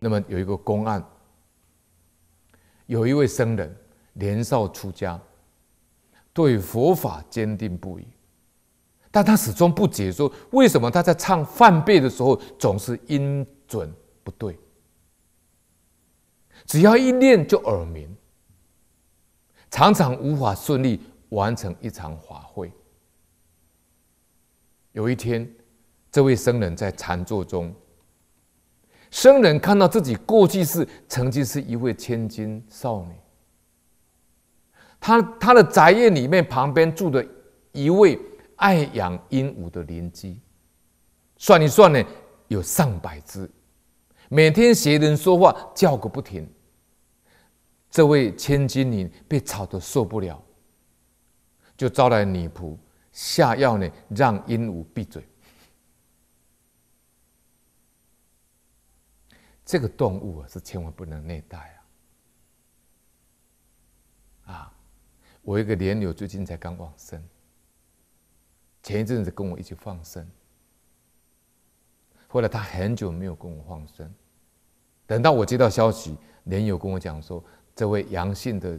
那么有一个公案，有一位僧人年少出家，对佛法坚定不移，但他始终不解，说为什么他在唱梵呗的时候总是音准不对，只要一念就耳鸣，常常无法顺利完成一场法会。有一天，这位僧人在禅坐中。僧人看到自己过去是曾经是一位千金少女，他他的宅院里面旁边住的一位爱养鹦鹉的邻居，算一算呢有上百只，每天学人说话叫个不停。这位千金女被吵得受不了，就招来女仆下药呢，让鹦鹉闭嘴。这个动物啊，是千万不能虐待啊！啊，我一个连友最近才刚往生，前一阵子跟我一起放生，后来他很久没有跟我放生，等到我接到消息，连友跟我讲说，这位杨姓的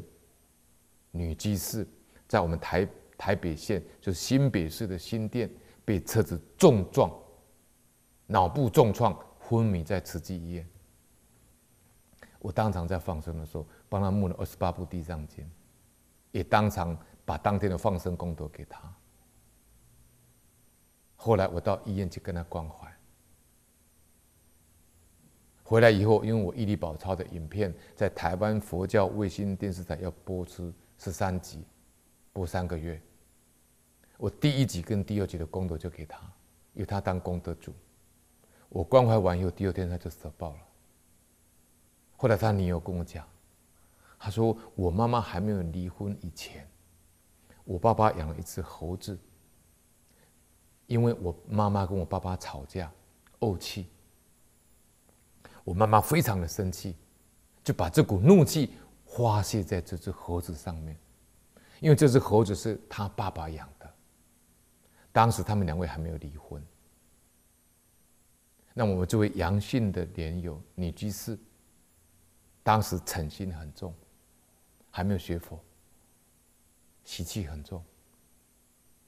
女居师，在我们台台北县，就是新北市的新店，被车子重撞，脑部重创，昏迷在慈济医院。我当场在放生的时候，帮他募了二十八部地藏经，也当场把当天的放生功德给他。后来我到医院去跟他关怀，回来以后，因为我《毅力宝超》的影片在台湾佛教卫星电视台要播出十三集，播三个月，我第一集跟第二集的功德就给他，由他当功德主。我关怀完以后，第二天他就死报了。后来，他女友跟我讲：“他说我妈妈还没有离婚以前，我爸爸养了一只猴子。因为我妈妈跟我爸爸吵架怄气，我妈妈非常的生气，就把这股怒气发泄在这只猴子上面。因为这只猴子是他爸爸养的，当时他们两位还没有离婚。那我这位杨姓的莲友女居士。”当时嗔心很重，还没有学佛，习气很重。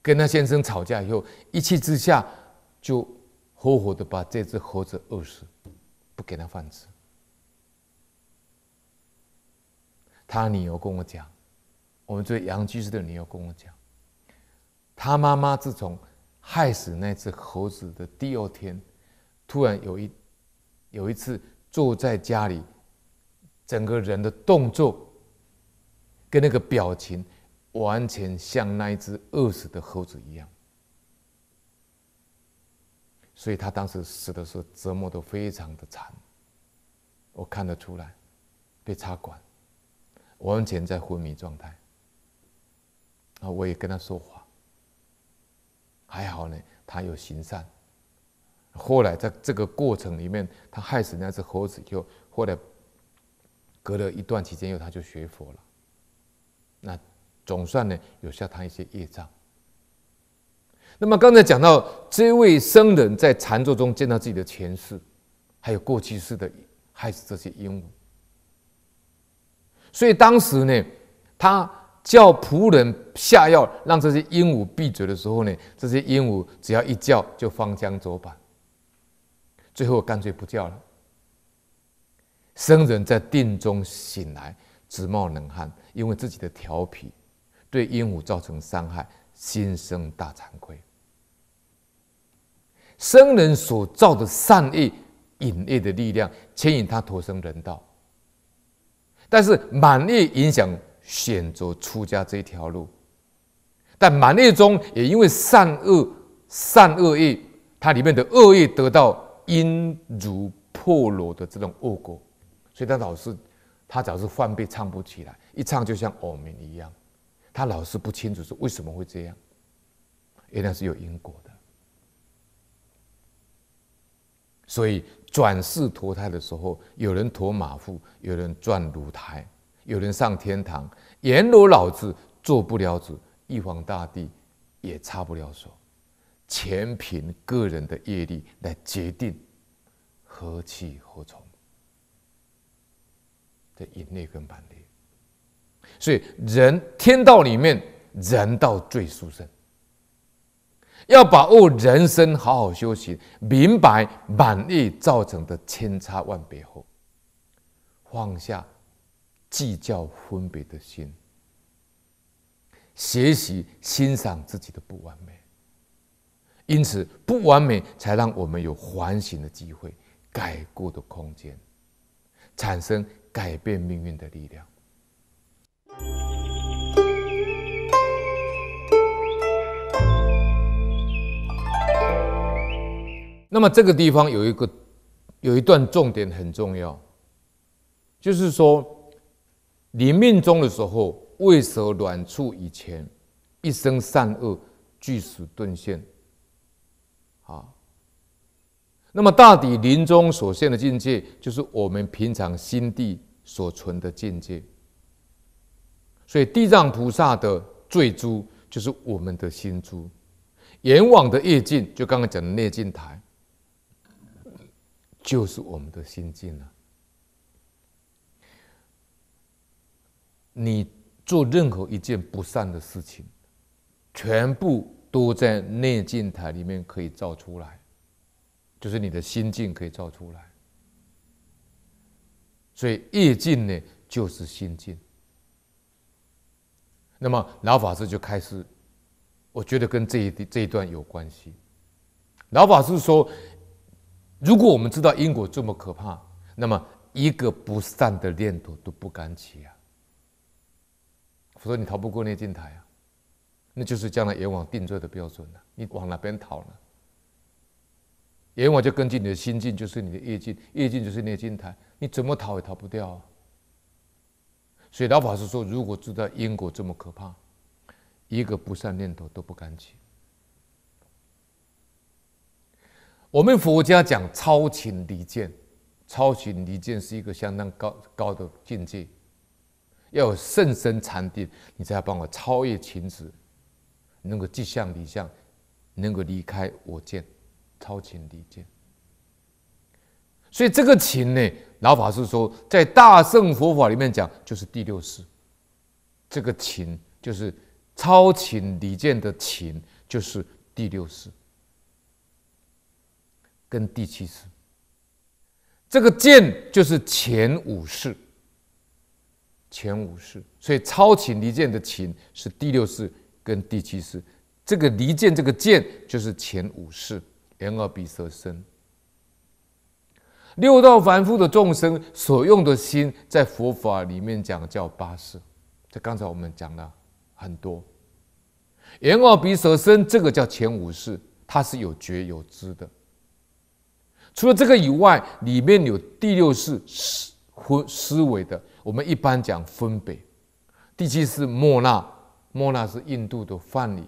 跟他先生吵架以后，一气之下就活活的把这只猴子饿死，不给他饭吃。他女儿跟我讲，我们做杨居士的女儿跟我讲，他妈妈自从害死那只猴子的第二天，突然有一有一次坐在家里。整个人的动作跟那个表情，完全像那一只饿死的猴子一样。所以他当时死的时候折磨的非常的惨，我看得出来，被插管，完全在昏迷状态。啊，我也跟他说话，还好呢，他有行善。后来在这个过程里面，他害死那只猴子，就后来。隔了一段期间以后，他就学佛了。那总算呢，有消他一些业障。那么刚才讲到这位僧人在禅坐中见到自己的前世，还有过去世的害死这些鹦鹉。所以当时呢，他叫仆人下药让这些鹦鹉闭嘴的时候呢，这些鹦鹉只要一叫就翻江走板，最后干脆不叫了。僧人在定中醒来，直冒冷汗，因为自己的调皮对鹦鹉造成伤害，心生大惭愧。僧人所造的善业、隐业的力量牵引他投生人道，但是满业影响选择出家这一条路，但满业中也因为善恶、善恶业，它里面的恶业得到因如破罗的这种恶果。所以他老是，他老是换被唱不起来，一唱就像耳鸣一样。他老是不清楚是为什么会这样，原来是有因果的。所以转世投胎的时候，有人驮马夫，有人转炉台，有人上天堂。阎罗老子做不了主，玉皇大帝也插不了手，全凭个人的业力来决定何去何从。的隐劣跟蛮劣，所以人天道里面，人道最殊胜。要把握人生，好好修行，明白满意造成的千差万别后，放下计较分别的心，学习欣赏自己的不完美。因此，不完美才让我们有反省的机会，改过的空间，产生。改变命运的力量。那么这个地方有一个，有一段重点很重要，就是说，你命中的时候未舍软处以前，一生善恶俱时顿现，啊。那么，大抵临终所现的境界，就是我们平常心地所存的境界。所以，地藏菩萨的最珠，就是我们的心珠；阎王的业镜，就刚刚讲的内镜台，就是我们的心镜了。你做任何一件不善的事情，全部都在内镜台里面可以照出来。就是你的心境可以造出来，所以业境呢，就是心境。那么老法师就开始，我觉得跟这一这一段有关系。老法师说，如果我们知道因果这么可怕，那么一个不善的念头都不敢起啊，否则你逃不过那镜台啊，那就是将来阎王定罪的标准了。你往哪边逃呢？因王就根据你的心境，就是你的业境，业境就是你的境台，你怎么逃也逃不掉。所以老法师说，如果知道因果这么可怕，一个不善念头都不敢起。我们佛家讲超情离见，超情离见是一个相当高高的境界，要有甚深禅定，你才要帮我超越情执，能够即相离相，能够离开我见。超情离见，所以这个情呢，老法师说，在大乘佛法里面讲，就是第六世。这个情就是超情离见的情，就是第六世跟第七世。这个见就是前五世，前五世，所以超情离见的情是第六世跟第七世。这个离见，这个见就是前五世。言耳鼻舌身，六道凡夫的众生所用的心，在佛法里面讲叫八识。这刚才我们讲了很多，言耳鼻舌身这个叫前五识，它是有觉有知的。除了这个以外，里面有第六识思分思维的，我们一般讲分别；第七是莫那，莫那是印度的梵语，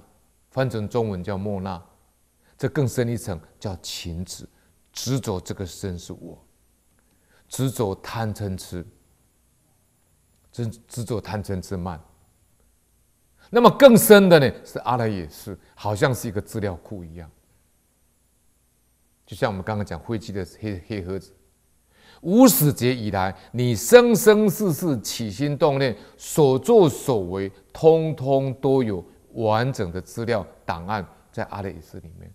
翻成中文叫莫那。这更深一层叫情执，执着这个身是我，执着贪嗔痴，执执着贪嗔痴慢。那么更深的呢，是阿赖耶识，好像是一个资料库一样。就像我们刚刚讲灰机的黑黑盒子，无始劫以来，你生生世世起心动念、所作所为，通通都有完整的资料档案在阿赖耶识里面。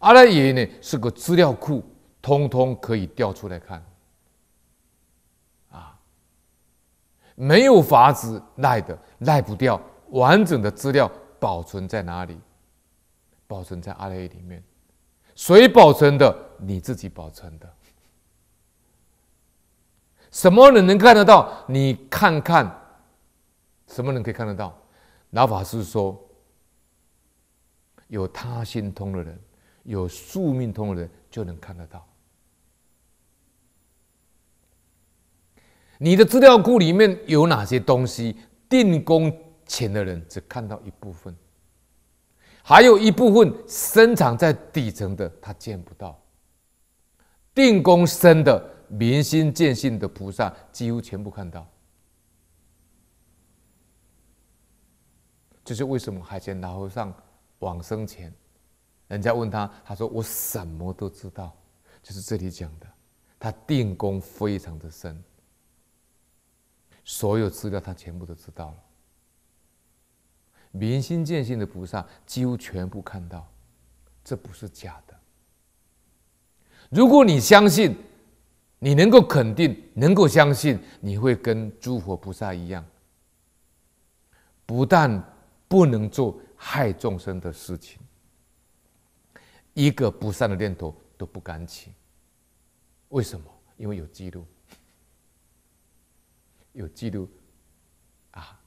阿赖耶呢是个资料库，通通可以调出来看。啊，没有法子赖的，赖不掉。完整的资料保存在哪里？保存在阿赖耶里面。谁保存的？你自己保存的。什么人能看得到？你看看，什么人可以看得到？老法师说，有他心通的人。有宿命通的人就能看得到，你的资料库里面有哪些东西？定功前的人只看到一部分，还有一部分深藏在底层的他见不到。定功深的明心见性的菩萨几乎全部看到，这是为什么？海贤老和尚往生前。人家问他，他说：“我什么都知道，就是这里讲的，他定功非常的深，所有资料他全部都知道了。明心见性的菩萨几乎全部看到，这不是假的。如果你相信，你能够肯定，能够相信，你会跟诸佛菩萨一样，不但不能做害众生的事情。”一个不善的念头都不敢起，为什么？因为有记录，有记录啊！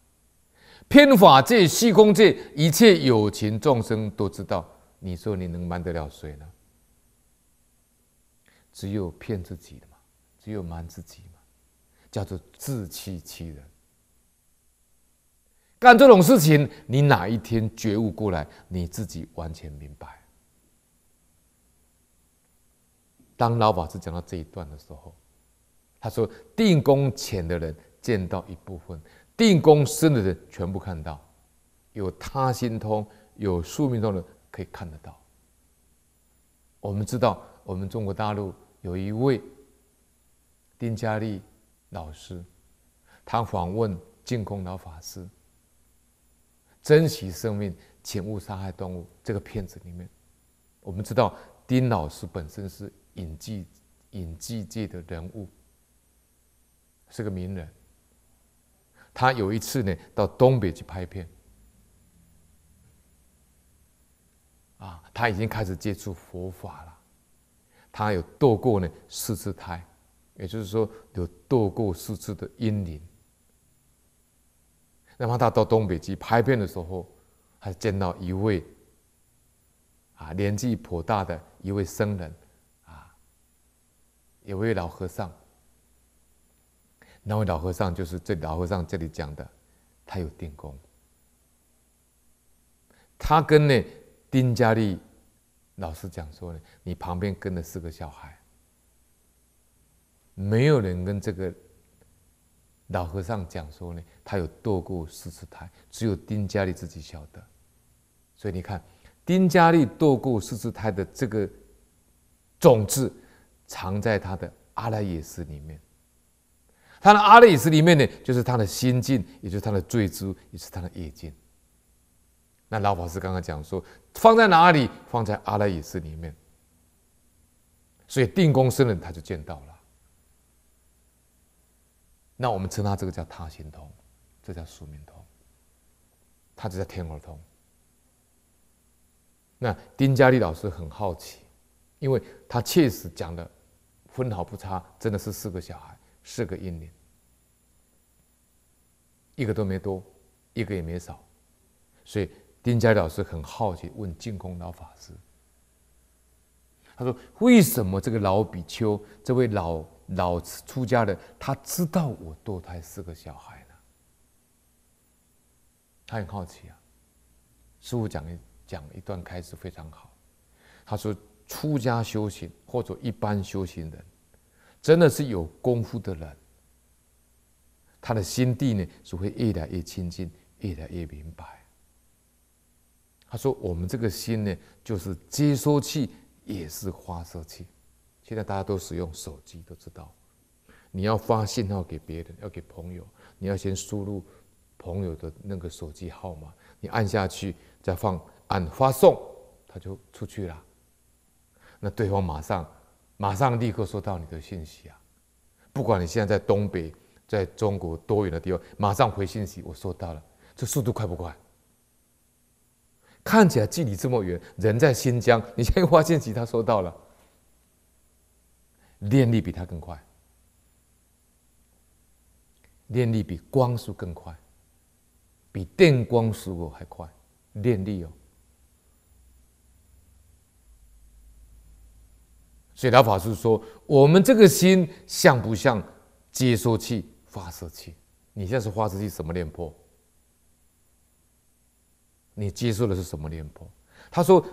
偏法界、虚空界，一切有情众生都知道。你说你能瞒得了谁呢？只有骗自己的嘛，只有瞒自己嘛，叫做自欺欺人。干这种事情，你哪一天觉悟过来，你自己完全明白。当老法师讲到这一段的时候，他说：“定功浅的人见到一部分，定功深的人全部看到，有他心通，有宿命通的可以看得到。”我们知道，我们中国大陆有一位丁嘉丽老师，他访问净空老法师：“珍惜生命，请勿杀害动物。”这个片子里面，我们知道丁老师本身是。影剧，影剧界的人物是个名人。他有一次呢，到东北去拍片。啊，他已经开始接触佛法了。他有堕过呢四次胎，也就是说有堕过四次的阴灵。那么他到东北去拍片的时候，还见到一位啊年纪颇大的一位僧人。有位老和尚，那位老和尚就是这老和尚这里讲的，他有定功。他跟呢丁嘉丽老师讲说呢，你旁边跟了四个小孩，没有人跟这个老和尚讲说呢，他有堕过四次胎，只有丁嘉丽自己晓得。所以你看，丁嘉丽堕过四次胎的这个种子。藏在他的阿赖耶识里面，他的阿赖耶识里面呢，就是他的心境，也就是他的最珠，也是他的业境。那老法师刚刚讲说，放在哪里？放在阿赖耶识里面。所以定功深人他就见到了。那我们称他这个叫他心通，这叫宿命通，他这叫天耳通。那丁嘉丽老师很好奇。因为他确实讲的分毫不差，真的是四个小孩，四个婴灵，一个都没多，一个也没少。所以丁家老师很好奇，问净空老法师：“他说为什么这个老比丘，这位老老出家人，他知道我堕胎四个小孩呢？”他很好奇啊。师傅讲一讲一段，开始非常好，他说。出家修行或者一般修行人，真的是有功夫的人，他的心地呢，只会越来越清净，越来越明白。他说：“我们这个心呢，就是接收器，也是发射器。现在大家都使用手机，都知道，你要发信号给别人，要给朋友，你要先输入朋友的那个手机号码，你按下去，再放按发送，它就出去了。”那对方马上，马上立刻收到你的信息啊！不管你现在在东北，在中国多远的地方，马上回信息，我收到了。这速度快不快？看起来距离这么远，人在新疆，你先在发信息，他收到了。电力比他更快，电力比光速更快，比电光速度还快，电力哦。所以达法师说：“我们这个心像不像接收器、发射器？你现在是发射器，什么念波？你接受的是什么念波？”他说：“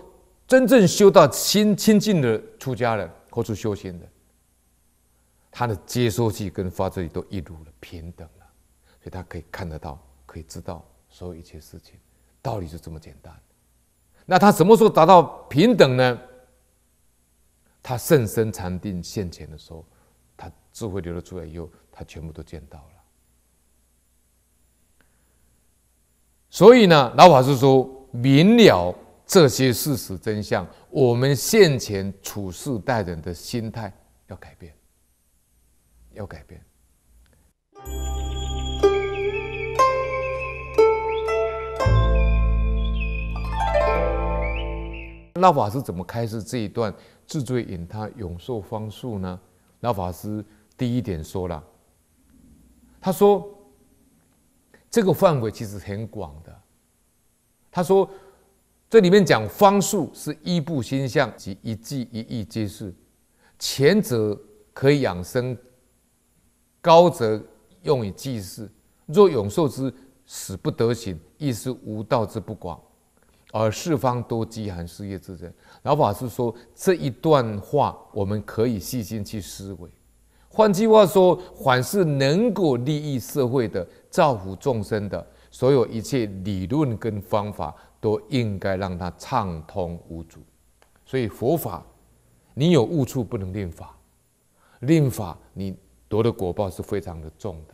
真正修到心清净的出家人或者修心的，他的接收器跟发射器都一如了平等了，所以他可以看得到，可以知道所有一切事情。道理就这么简单。那他什么时候达到平等呢？”他甚深禅定现前的时候，他智慧流了出来以后，他全部都见到了。所以呢，老法师说明了这些事实真相，我们现前处事待人的心态要改变，要改变。那法师怎么开始这一段智罪引他永寿方术呢？那法师第一点说了，他说这个范围其实很广的。他说这里面讲方术是一部心相及一记一意皆是，前者可以养生，高则用以济世。若永寿之死不得行，亦是无道之不广。而四方多饥寒失业之人，老法师说这一段话，我们可以细心去思维。换句话说，凡是能够利益社会的、造福众生的所有一切理论跟方法，都应该让它畅通无阻。所以佛法，你有误处不能令法，令法你得的果报是非常的重的。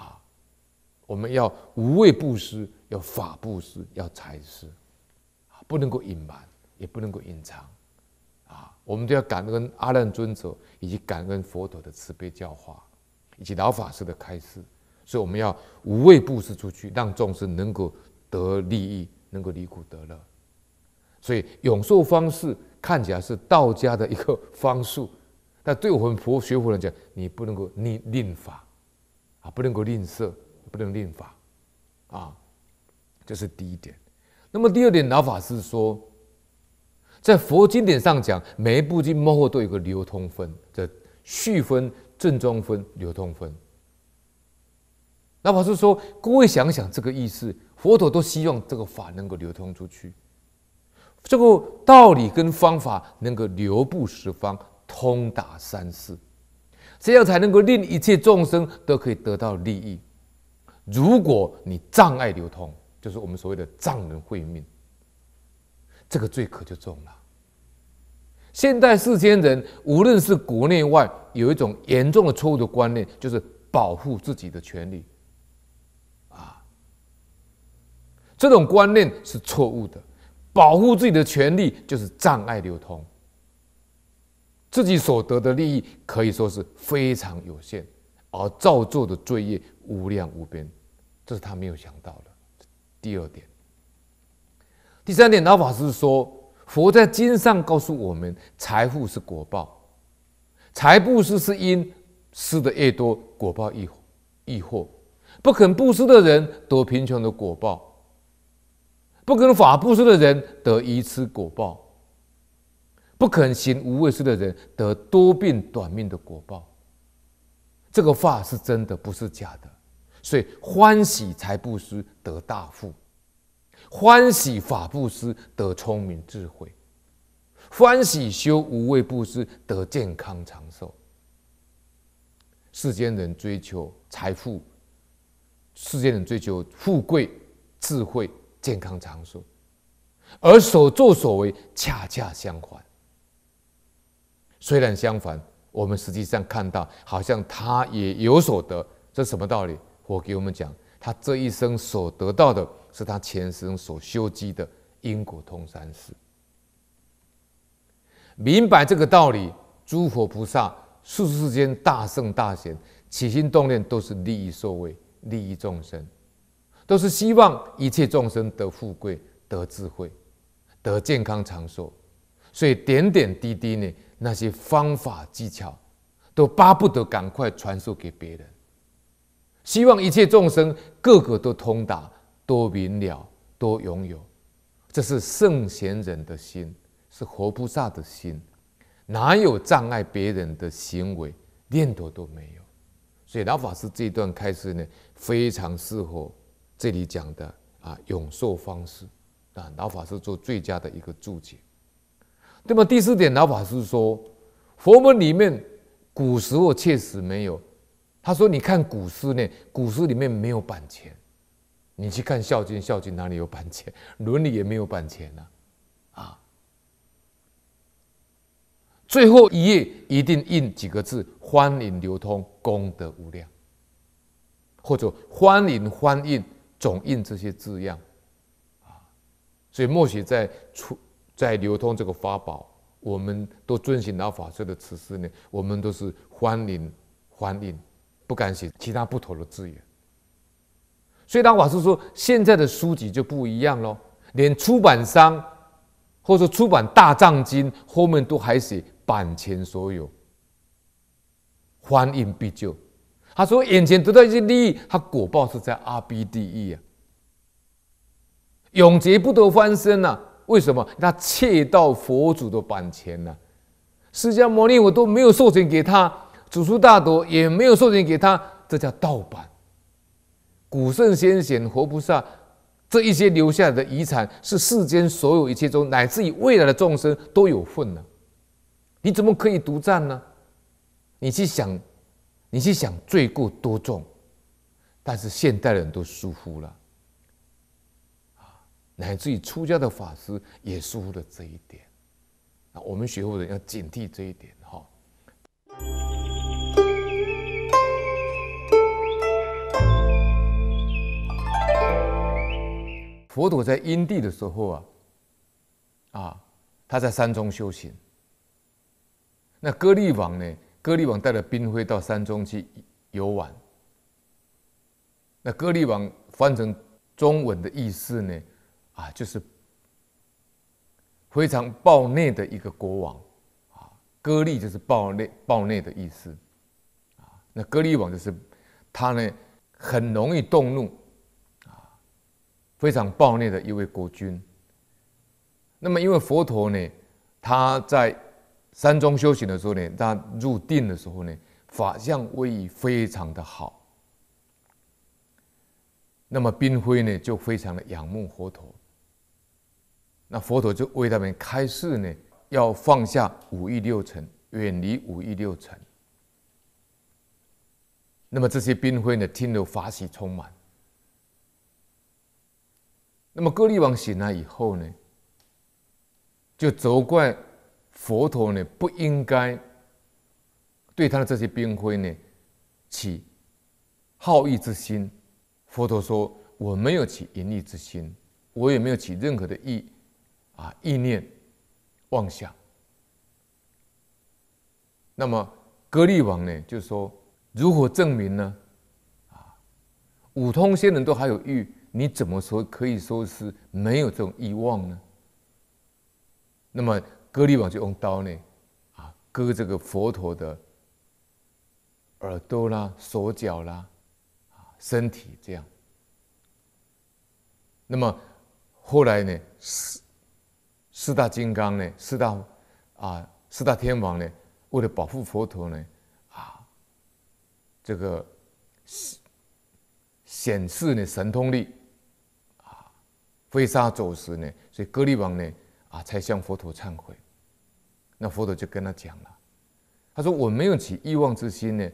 啊，我们要无畏布施。要法布施，要财施，不能够隐瞒，也不能够隐藏，啊，我们都要感恩阿难尊者，以及感恩佛陀的慈悲教化，以及老法师的开示，所以我们要无畏布施出去，让众生能够得利益，能够离苦得乐。所以永寿方式看起来是道家的一个方术，但对我们佛学佛人讲，你不能够吝吝法，啊，不能够吝啬，不能吝法，啊。这是第一点。那么第二点，老法师说，在佛经典上讲，每一部经幕后都有个流通分，这序分、正宗分、流通分。老法师说，各位想想这个意思，佛陀都希望这个法能够流通出去，这个道理跟方法能够流布十方，通达三世，这样才能够令一切众生都可以得到利益。如果你障碍流通，就是我们所谓的“丈人会命”，这个罪可就重了。现代世间人，无论是国内外，有一种严重的错误的观念，就是保护自己的权利。啊，这种观念是错误的。保护自己的权利，就是障碍流通，自己所得的利益可以说是非常有限，而造作的罪业无量无边，这是他没有想到的。第二点，第三点，老法师说，佛在经上告诉我们，财富是果报，财布施是因，施的越多，果报亦亦或。不肯布施的人，得贫穷的果报；不肯法布施的人，得愚痴果报；不肯行无畏施的人，得多病短命的果报。这个话是真的，不是假的。所以欢喜财布施得大富，欢喜法布施得聪明智慧，欢喜修无畏布施得健康长寿。世间人追求财富，世间人追求富贵、智慧、健康长寿，而所作所为恰恰相反。虽然相反，我们实际上看到，好像他也有所得，这是什么道理？我给我们讲，他这一生所得到的，是他前生所修积的因果通三世。明白这个道理，诸佛菩萨、世世间大圣大贤，起心动念都是利益受会、利益众生，都是希望一切众生得富贵、得智慧、得健康长寿。所以点点滴滴呢，那些方法技巧，都巴不得赶快传授给别人。希望一切众生个个都通达、多明了、多拥有，这是圣贤人的心，是活菩萨的心，哪有障碍别人的行为念头都没有。所以老法师这段开始呢，非常适合这里讲的啊永寿方式啊，老法师做最佳的一个注解。那么第四点，老法师说，佛门里面古时候确实没有。他说：“你看古诗呢，古诗里面没有版权。你去看《孝经》，《孝经》哪里有版权？伦理也没有版权呢，啊？最后一页一定印几个字：‘欢迎流通，功德无量’，或者‘欢迎欢迎总印’这些字样，啊？所以默许在出在流通这个法宝，我们都遵循老法师的指示呢。我们都是欢迎欢迎。”不敢写其他不妥的字源。所以，当法是说现在的书籍就不一样喽，连出版商或者说出版大藏经后面都还写版权所有，欢迎必救。他说眼前得到一些利益，他果报是在阿鼻地狱啊，永劫不得翻身呐。为什么？他窃盗佛祖的版权啊？释迦牟尼我都没有授权给他。祖师大德也没有授权给他，这叫盗版。古圣先贤、活菩萨，这一些留下的遗产，是世间所有一切中，乃至于未来的众生都有份呢。你怎么可以独占呢？你去想，你去想，罪过多重。但是现代人都疏忽了，啊，乃至于出家的法师也疏忽了这一点。啊，我们学佛人要警惕这一点，哈。佛陀在因地的时候啊，啊，他在山中修行。那割利王呢？割利王带着兵辉到山中去游玩。那割利王翻成中文的意思呢，啊，就是非常暴虐的一个国王。啊，割利就是暴虐、暴虐的意思。啊，那割利王就是他呢，很容易动怒。非常暴虐的一位国君。那么，因为佛陀呢，他在山中修行的时候呢，他入定的时候呢，法相威仪非常的好。那么，宾辉呢，就非常的仰慕佛陀。那佛陀就为他们开示呢，要放下五欲六尘，远离五欲六尘。那么，这些宾辉呢，听了法喜充满。那么，割利王醒来以后呢，就责怪佛陀呢不应该对他的这些兵灰呢起好意之心。佛陀说：“我没有起淫欲之心，我也没有起任何的意啊意念妄想。”那么，割利王呢就说：“如何证明呢？啊，五通仙人都还有欲。”你怎么说？可以说是没有这种欲望呢？那么割利王就用刀呢，啊，割这个佛陀的耳朵啦、手脚啦，啊，身体这样。那么后来呢，四四大金刚呢，四大啊四大天王呢，为了保护佛陀呢，啊，这个显示呢神通力。飞沙走石呢，所以割利王呢，啊，才向佛陀忏悔。那佛陀就跟他讲了，他说：“我没有起欲望之心呢，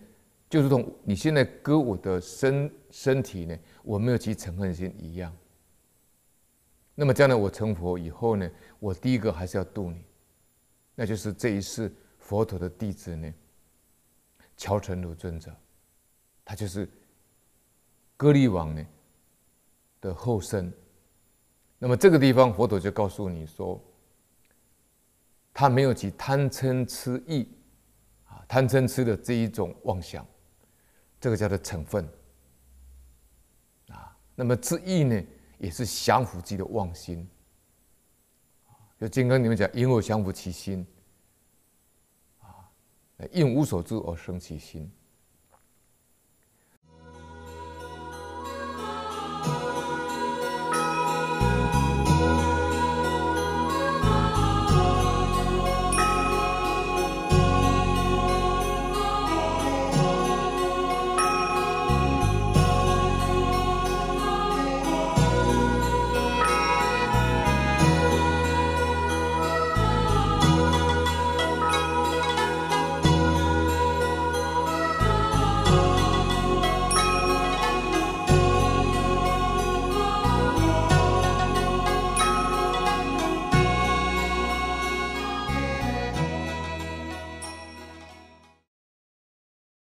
就如同你现在割我的身身体呢，我没有起嗔恨心一样。那么将来我成佛以后呢，我第一个还是要度你，那就是这一世佛陀的弟子呢，乔成如尊者，他就是割利王呢的后生。那么这个地方，佛陀就告诉你说，他没有起贪嗔痴意，啊，贪嗔痴的这一种妄想，这个叫做成分，啊，那么知意呢，也是降伏剂的妄心，就《金刚》里面讲，因我降伏其心，啊，因无所知而生其心。